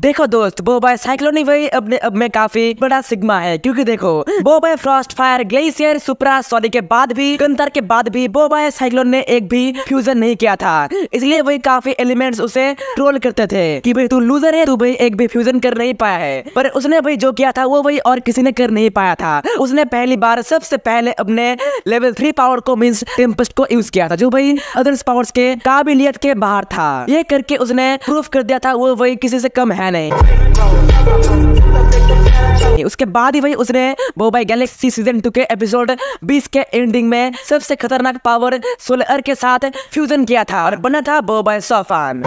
देखो दोस्त bye cyclone wave अपने अब में काफी बड़ा सिग्मा है क्योंकि देखो bey frost fire glacier supra sorry के बाद भी कंतर के बाद भी बाय साइक्लोन ने एक भी फ्यूजन नहीं किया था इसलिए वही काफी एलिमेंट्स उसे ट्रोल करते थे कि भाई तू लूजर है तू भाई एक भी फ्यूजन कर नहीं पाया है पर उसने भाई जो किया था वो भाई और किसी ने कर नहीं पाया था उसने पहली बार सबसे पहले अपने लेवल थ्री पावर को मीन टेम्पस्ट को यूज किया था जो भाई अदर्स पावर्स के काबिलियत के बाहर था ये करके उसने प्रूफ कर दिया था वो वही किसी से कम है Penny. नहीं उसके बाद ही भाई उसने वो भाई गैलेक्सी सीजन टू के एपिसोड बीस के एंडिंग में सबसे खतरनाक पावर सोलर के साथ फ्यूजन किया था और बना था भाई सोफान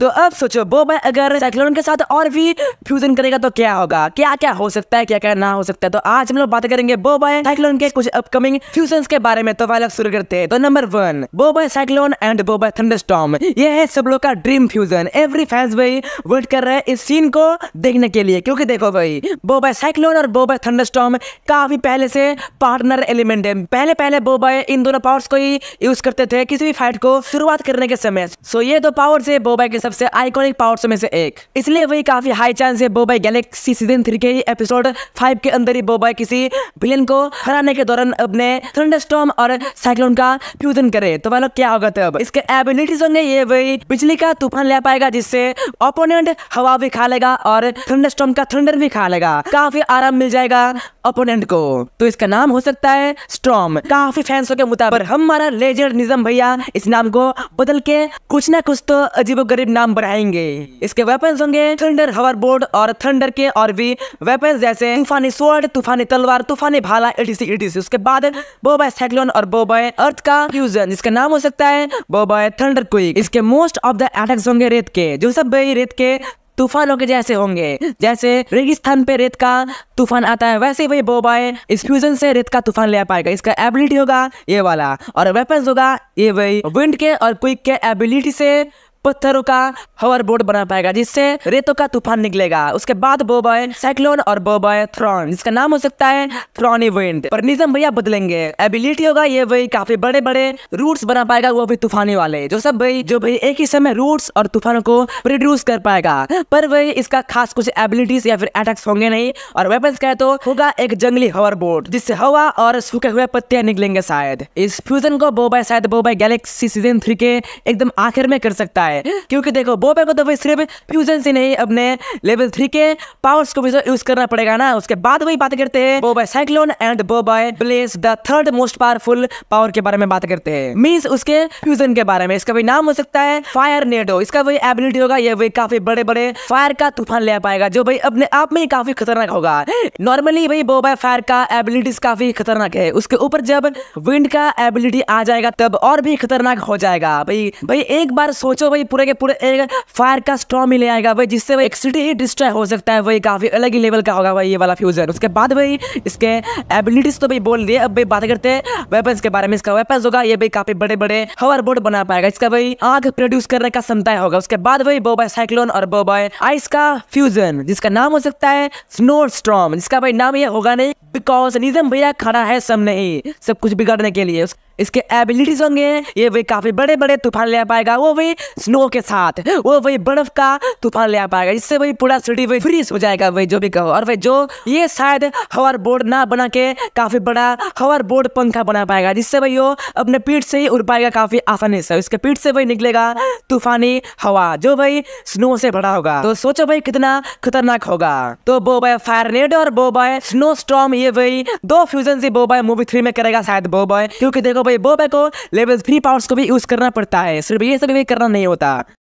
तो अब सोचो भाई अगर साइक्लोन के साथ और भी फ्यूजन करेगा तो क्या होगा क्या क्या हो सकता है क्या क्या ना हो सकता है तो आज हम लोग बात करेंगे भाई साइक्लोन के कुछ अपकमिंग फ्यूजन के बारे में तो वाला शुरू करते हैं तो नंबर वन भाई साइक्लोन एंड भाई थंडर स्टॉम ये है सब लोग का ड्रीम फ्यूजन एवरी फैंस भाई वेट कर रहे हैं इस सीन को देखने के लिए क्योंकि देखो भाई बोबा साइक्लोन और बोबा थंडरस्टॉर्म काफ़ी पहले से पार्टनर एलिमेंट है पहले पहले बोबा इन दोनों पावर्स को ही यूज़ करते थे किसी भी फाइट को शुरुआत करने के समय सो ये दो पावर्स है बोबा के सबसे आइकोनिक पावर्स में से एक इसलिए वही काफ़ी हाई चांस है बोबा गैलेक्सी सीजन थ्री के एपिसोड फाइव के अंदर ही बोबा किसी विलन को हराने के दौरान अपने थंडरस्टॉर्म और साइक्लोन का फ्यूजन करे तो वालों क्या होगा तब इसके एबिलिटीज होंगे ये वही बिजली का तूफान ले पाएगा जिससे ओपोनेंट हवा भी खा लेगा और अरे थंडरस्टॉर्म का थंडर भी खा लेगा काफी आराम मिल जाएगा अपोनेंट को तो इसका नाम हो सकता है स्ट्रॉम काफी फैंसों के मुताबिक हमारा लेजेंड निजम भैया इस नाम को बदल के कुछ ना कुछ तो अजीबो गरीब नाम बढ़ाएंगे इसके वेपन होंगे थंडर हवर बोर्ड और थंडर के और भी वेपन जैसे तूफानी स्वर्ड तूफानी तलवार तूफानी भाला एटीसी एटीसी उसके बाद बोबाय साइक्लोन और बोबाय अर्थ का फ्यूजन इसका नाम हो सकता है बोबाय थंडर क्विक इसके मोस्ट ऑफ द एटैक्स होंगे रेत के जो सब भाई रेत के तूफानों के जैसे होंगे जैसे रेगिस्तान पे रेत का तूफान आता है वैसे वही बोबाए इस फ्यूजन से रेत का तूफान ले पाएगा इसका एबिलिटी होगा ये वाला और वेपन्स होगा ये वही विंड के और क्विक के एबिलिटी से पत्थरों का हवर बोर्ड बना पाएगा जिससे रेतों का तूफान निकलेगा उसके बाद बोबॉय साइक्लोन और बोबॉय थ्रॉन जिसका नाम हो सकता है थ्रॉन इवेंट पर निजम भैया बदलेंगे एबिलिटी होगा ये भाई काफी बड़े बड़े रूट्स बना पाएगा वो भी तूफानी वाले जो सब भाई जो भाई एक ही समय रूट्स और तूफानों को प्रोड्यूस कर पाएगा पर वही इसका खास कुछ एबिलिटीज या फिर अटैक्स होंगे नहीं और वेपन्स कहे तो होगा एक जंगली हवर बोर्ड जिससे हवा और सूखे हुए पत्तियां निकलेंगे शायद इस फ्यूजन को बोबाई शायद बोबाई गैलेक्सी सीजन थ्री के एकदम आखिर में कर सकता है है क्योंकि देखो बो पैक को तो भाई सिर्फ फ्यूजन से नहीं अपने लेवल थ्री के पावर्स को भी यूज तो करना पड़ेगा ना उसके बाद वही बात करते हैं Bobay cyclone and Bobay blaze the third most powerful power के बारे में बात करते हैं मीन्स उसके फ्यूजन के बारे में इसका भी नाम हो सकता है फायर नेडो इसका वही एबिलिटी होगा यह वही काफी बड़े बड़े फायर का तूफान ले पाएगा जो भाई अपने आप में ही काफी खतरनाक होगा नॉर्मली भाई बोबा फायर का एबिलिटीज काफी खतरनाक है उसके ऊपर जब विंड का एबिलिटी आ जाएगा तब और भी खतरनाक हो जाएगा भाई भाई एक बार सोचो भाई भाई पूरे के पूरे एक फायर का स्टॉम ही ले आएगा भाई जिससे वो एक्सिटी ही डिस्ट्रॉय हो सकता है वही काफ़ी अलग ही लेवल का होगा भाई ये वाला फ्यूजर उसके बाद भाई इसके एबिलिटीज़ तो भाई बोल दिए अब भाई बात करते हैं वेपन्स के बारे में इसका वेपन्स होगा ये भाई काफ़ी बड़े बड़े हवर बोर्ड बना पाएगा इसका भाई आग प्रोड्यूस करने का क्षमता होगा उसके बाद भाई बोबाय साइक्लोन और बोबाय आइस का फ्यूजन जिसका नाम हो सकता है स्नो स्ट्रॉम जिसका भाई नाम ये होगा नहीं बिकॉज निजम भैया खड़ा है सब नहीं सब कुछ बिगाड़ने के लिए इसके एबिलिटीज होंगे ये भी काफ़ी बड़े बड़े तूफान ले आ पाएगा वो भी स्नो के साथ वो वही बर्फ का तूफान ले आ पाएगा जिससे वही पूरा सिटी वही फ्रीज हो जाएगा वही जो भी कहो और वही जो ये शायद हवर बोर्ड ना बना के काफ़ी बड़ा हवर बोर्ड पंखा बना पाएगा जिससे वही वो अपने पीठ से ही उड़ पाएगा काफ़ी आसानी से उसके पीठ से वही निकलेगा तूफानी हवा जो भाई स्नो से भरा होगा तो सोचो भाई कितना खतरनाक होगा तो बो बाय फायरनेड और बो बाय स्नो स्टॉम ये भाई दो फ्यूजन से बो बाय मूवी थ्री में करेगा शायद बो बाय क्योंकि देखो तो भाई वो बैक लेवल थ्री पावर्स को भी यूज़ करना पड़ता है सिर्फ ये सब भी करना नहीं होता